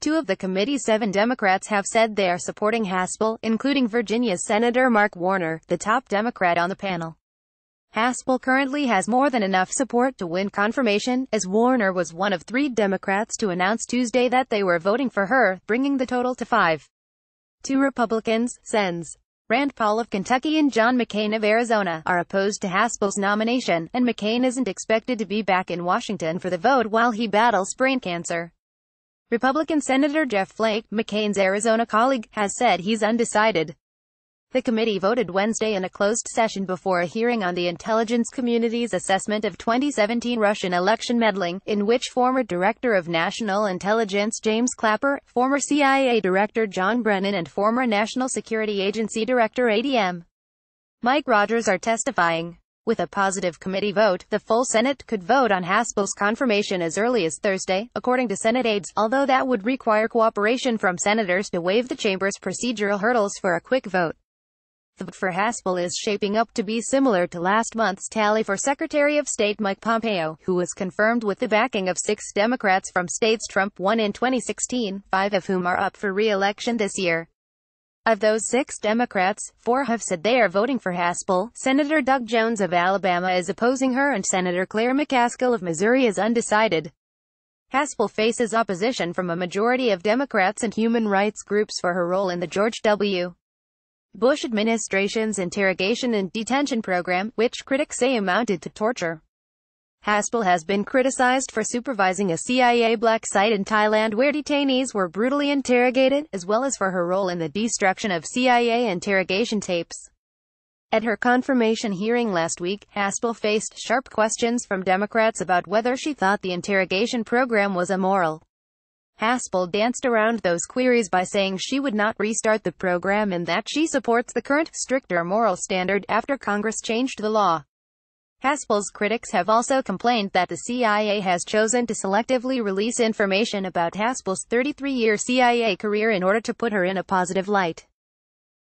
Two of the committee's seven Democrats have said they are supporting Haspel, including Virginia's Senator Mark Warner, the top Democrat on the panel. Haspel currently has more than enough support to win confirmation, as Warner was one of three Democrats to announce Tuesday that they were voting for her, bringing the total to five. Two Republicans, Sens. Rand Paul of Kentucky and John McCain of Arizona, are opposed to Haspel's nomination, and McCain isn't expected to be back in Washington for the vote while he battles brain cancer. Republican Senator Jeff Flake, McCain's Arizona colleague, has said he's undecided. The committee voted Wednesday in a closed session before a hearing on the intelligence community's assessment of 2017 Russian election meddling, in which former Director of National Intelligence James Clapper, former CIA Director John Brennan and former National Security Agency Director ADM Mike Rogers are testifying. With a positive committee vote, the full Senate could vote on Haspel's confirmation as early as Thursday, according to Senate aides, although that would require cooperation from senators to waive the chamber's procedural hurdles for a quick vote. The vote for Haspel is shaping up to be similar to last month's tally for Secretary of State Mike Pompeo, who was confirmed with the backing of six Democrats from states Trump won in 2016, five of whom are up for re-election this year. Of those six Democrats, four have said they are voting for Haspel. Senator Doug Jones of Alabama is opposing her and Senator Claire McCaskill of Missouri is undecided. Haspel faces opposition from a majority of Democrats and human rights groups for her role in the George W. Bush administration's interrogation and detention program, which critics say amounted to torture. Haspel has been criticized for supervising a CIA black site in Thailand where detainees were brutally interrogated, as well as for her role in the destruction of CIA interrogation tapes. At her confirmation hearing last week, Haspel faced sharp questions from Democrats about whether she thought the interrogation program was immoral. Haspel danced around those queries by saying she would not restart the program and that she supports the current, stricter moral standard after Congress changed the law. Haspel's critics have also complained that the CIA has chosen to selectively release information about Haspel's 33-year CIA career in order to put her in a positive light.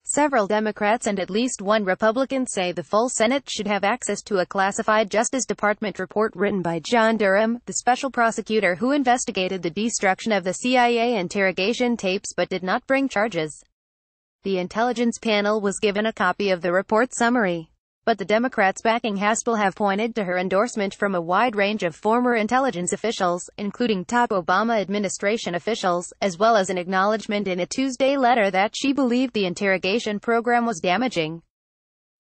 Several Democrats and at least one Republican say the full Senate should have access to a classified Justice Department report written by John Durham, the special prosecutor who investigated the destruction of the CIA interrogation tapes but did not bring charges. The intelligence panel was given a copy of the report summary but the Democrats backing Haspel have pointed to her endorsement from a wide range of former intelligence officials, including top Obama administration officials, as well as an acknowledgement in a Tuesday letter that she believed the interrogation program was damaging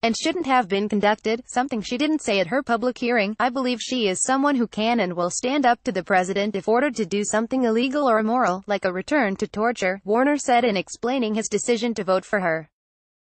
and shouldn't have been conducted, something she didn't say at her public hearing. I believe she is someone who can and will stand up to the president if ordered to do something illegal or immoral, like a return to torture, Warner said in explaining his decision to vote for her.